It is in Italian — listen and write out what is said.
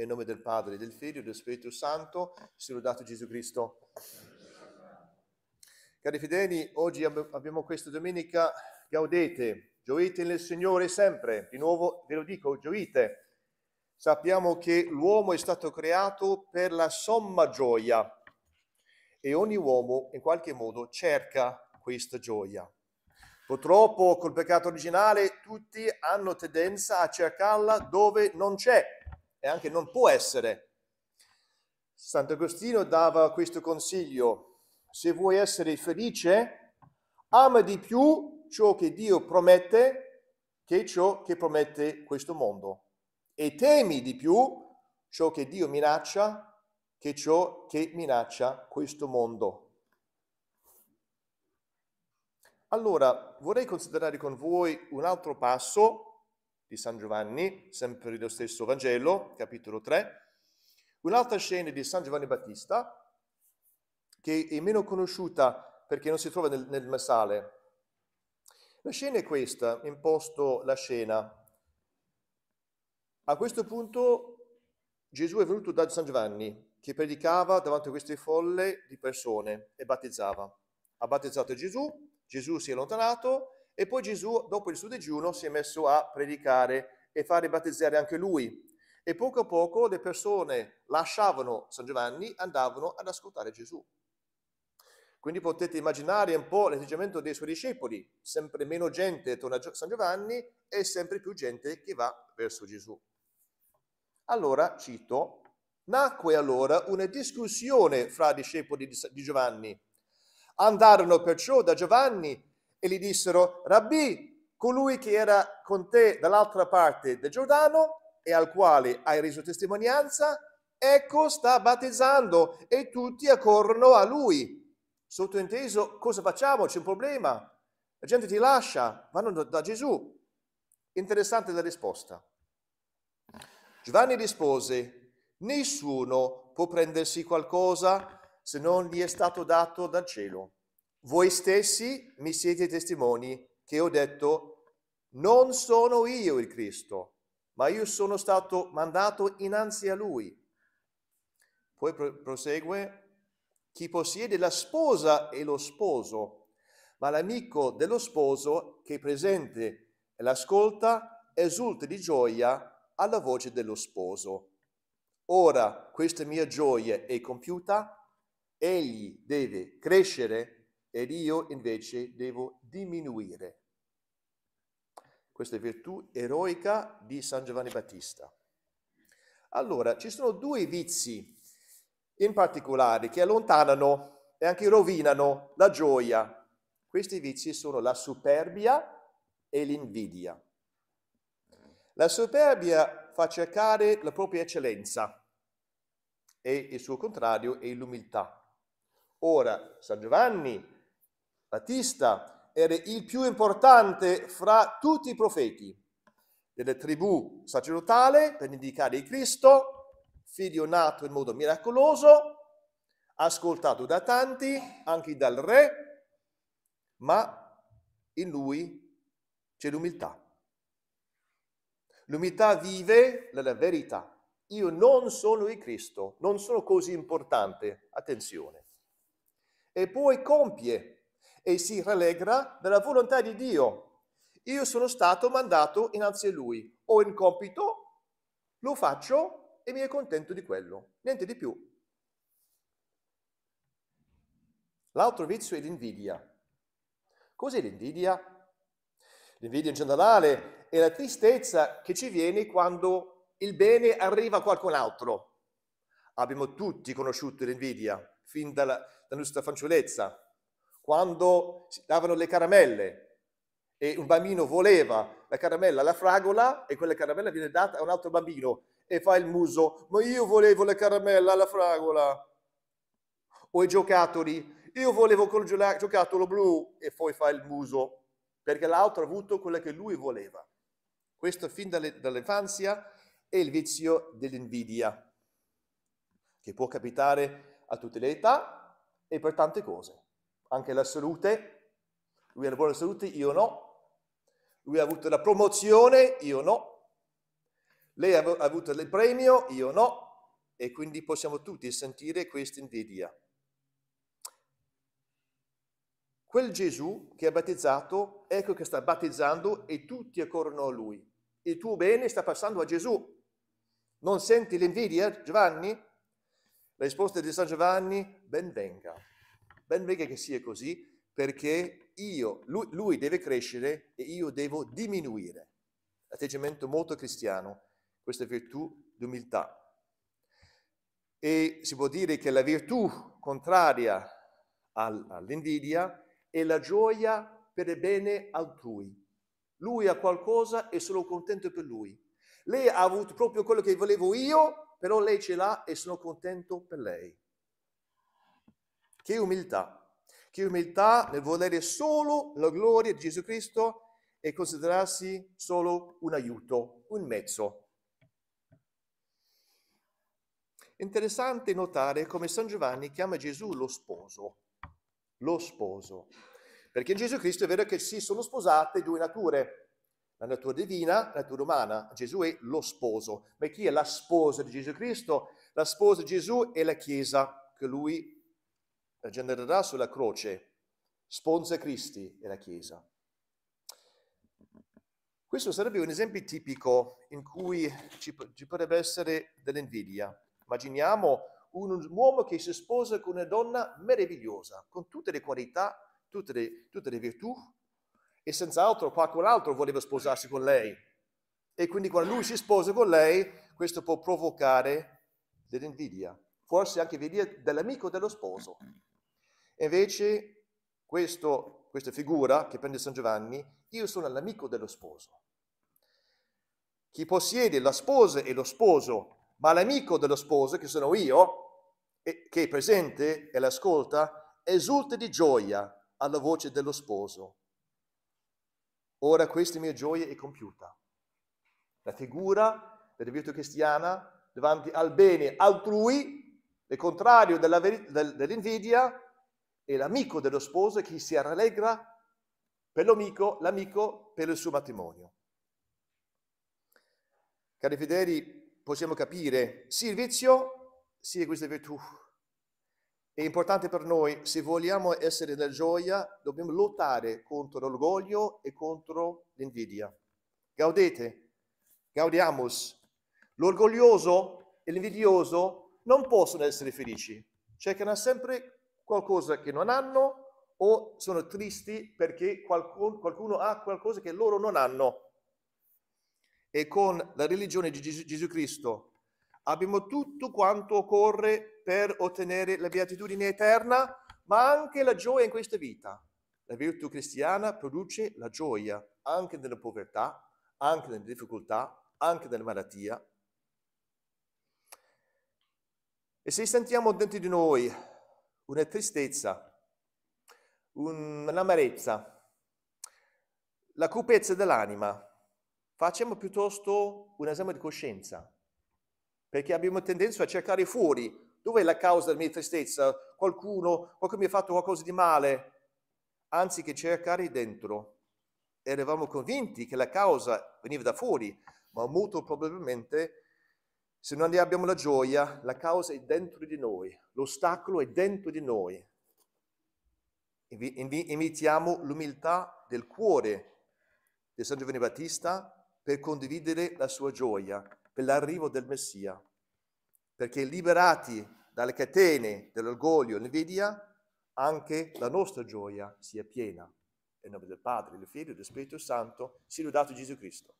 Nel nome del Padre, del Figlio e dello Spirito Santo, si lodato Gesù Cristo. Cari fedeli, oggi abbiamo questa domenica, gaudete, gioite nel Signore sempre. Di nuovo ve lo dico, gioite. Sappiamo che l'uomo è stato creato per la somma gioia e ogni uomo in qualche modo cerca questa gioia. Purtroppo col peccato originale tutti hanno tendenza a cercarla dove non c'è e anche non può essere. Sant'Agostino dava questo consiglio, se vuoi essere felice, ama di più ciò che Dio promette che ciò che promette questo mondo e temi di più ciò che Dio minaccia che ciò che minaccia questo mondo. Allora, vorrei considerare con voi un altro passo di San Giovanni, sempre dello stesso Vangelo, capitolo 3, un'altra scena di San Giovanni Battista, che è meno conosciuta perché non si trova nel, nel Messale. La scena è questa, imposto la scena. A questo punto Gesù è venuto da San Giovanni, che predicava davanti a queste folle di persone e battezzava. Ha battezzato Gesù, Gesù si è allontanato e poi Gesù, dopo il suo digiuno, si è messo a predicare e fare battezzare anche lui. E poco a poco le persone lasciavano San Giovanni, e andavano ad ascoltare Gesù. Quindi potete immaginare un po' l'atteggiamento dei suoi discepoli, sempre meno gente torna a San Giovanni e sempre più gente che va verso Gesù. Allora, cito, nacque allora una discussione fra discepoli di Giovanni. Andarono perciò da Giovanni e gli dissero, Rabbi, colui che era con te dall'altra parte del Giordano e al quale hai reso testimonianza, ecco sta battezzando e tutti accorrono a lui. Sottointeso, cosa facciamo? C'è un problema. La gente ti lascia, vanno da Gesù. Interessante la risposta. Giovanni rispose, nessuno può prendersi qualcosa se non gli è stato dato dal cielo. Voi stessi mi siete testimoni che ho detto, non sono io il Cristo, ma io sono stato mandato innanzi a lui. Poi prosegue, chi possiede la sposa è lo sposo, ma l'amico dello sposo che è presente e l'ascolta esulta di gioia alla voce dello sposo. Ora questa mia gioia è compiuta, egli deve crescere ed io invece devo diminuire. Questa è virtù eroica di San Giovanni Battista. Allora, ci sono due vizi in particolare che allontanano e anche rovinano la gioia. Questi vizi sono la superbia e l'invidia. La superbia fa cercare la propria eccellenza e il suo contrario è l'umiltà. Ora, San Giovanni Battista era il più importante fra tutti i profeti della tribù sacerdotale per indicare il Cristo, figlio nato in modo miracoloso, ascoltato da tanti, anche dal re, ma in lui c'è l'umiltà. L'umiltà vive nella verità. Io non sono il Cristo, non sono così importante, attenzione. E poi compie e si rallegra della volontà di Dio. Io sono stato mandato innanzi a Lui, ho un compito, lo faccio e mi è contento di quello, niente di più. L'altro vizio è l'invidia. Cos'è l'invidia? L'invidia in generale è la tristezza che ci viene quando il bene arriva a qualcun altro. Abbiamo tutti conosciuto l'invidia, fin dalla, dalla nostra fanciullezza quando si davano le caramelle e un bambino voleva la caramella, la fragola, e quella caramella viene data a un altro bambino e fa il muso, ma io volevo la caramella, la fragola. O i giocattoli, io volevo quel giocattolo blu, e poi fa il muso, perché l'altro ha avuto quello che lui voleva. Questo fin dall'infanzia è il vizio dell'invidia, che può capitare a tutte le età e per tante cose anche la salute, lui ha la buona salute, io no, lui ha avuto la promozione, io no, lei ha avuto il premio, io no, e quindi possiamo tutti sentire questa invidia. Quel Gesù che ha battezzato, ecco che sta battezzando e tutti accorrono a lui. Il tuo bene sta passando a Gesù. Non senti l'invidia, Giovanni? La risposta di San Giovanni, ben venga. Ben venga che sia così perché io, lui, lui deve crescere e io devo diminuire. Atteggiamento molto cristiano, questa virtù d'umiltà. E si può dire che la virtù contraria all'invidia è la gioia per il bene altrui. Lui ha qualcosa e sono contento per lui. Lei ha avuto proprio quello che volevo io, però lei ce l'ha e sono contento per lei. Che umiltà, che umiltà nel volere solo la gloria di Gesù Cristo e considerarsi solo un aiuto, un mezzo. Interessante notare come San Giovanni chiama Gesù lo sposo, lo sposo, perché in Gesù Cristo è vero che si sono sposate due nature, la natura divina, e la natura umana. Gesù è lo sposo, ma chi è la sposa di Gesù Cristo? La sposa di Gesù è la Chiesa che lui genererà sulla croce sponsa Cristi e la Chiesa. Questo sarebbe un esempio tipico in cui ci, ci potrebbe essere dell'invidia. Immaginiamo un uomo che si sposa con una donna meravigliosa, con tutte le qualità, tutte le, tutte le virtù, e senz'altro qualcun altro voleva sposarsi con lei. E quindi quando lui si sposa con lei, questo può provocare dell'invidia, forse anche invidia dell'amico dello sposo invece questo, questa figura che prende San Giovanni, io sono l'amico dello sposo. Chi possiede la sposa e lo sposo, ma l'amico dello sposo, che sono io, che è presente e l'ascolta, esulta di gioia alla voce dello sposo. Ora questa mia gioia è compiuta. La figura della virtù cristiana davanti al bene altrui, il contrario della, dell'invidia, e l'amico dello sposo che si rallegra per l'amico, l'amico per il suo matrimonio. Cari fedeli, possiamo capire servizio il vizio sia queste virtù. È importante per noi, se vogliamo essere nella gioia, dobbiamo lottare contro l'orgoglio e contro l'invidia. Gaudete, gaudiamus. L'orgoglioso e l'invidioso non possono essere felici, cercano sempre qualcosa che non hanno o sono tristi perché qualcuno, qualcuno ha qualcosa che loro non hanno. E con la religione di Gesù, Gesù Cristo abbiamo tutto quanto occorre per ottenere la beatitudine eterna, ma anche la gioia in questa vita. La virtù cristiana produce la gioia anche nella povertà, anche nelle difficoltà, anche nella malattia. E se sentiamo dentro di noi una tristezza, un, un'amarezza, la cupezza dell'anima. Facciamo piuttosto un esame di coscienza, perché abbiamo tendenza a cercare fuori dove è la causa della mia tristezza, qualcuno, qualcuno mi ha fatto qualcosa di male, anziché cercare dentro. Eravamo convinti che la causa veniva da fuori, ma molto probabilmente se non abbiamo la gioia, la causa è dentro di noi, l'ostacolo è dentro di noi. Invitiamo l'umiltà del cuore di San Giovanni Battista per condividere la sua gioia per l'arrivo del Messia, perché liberati dalle catene dell'orgoglio e dell'invidia, anche la nostra gioia sia piena. Nel nome del Padre, del Figlio e del Spirito Santo, sia lodato Gesù Cristo.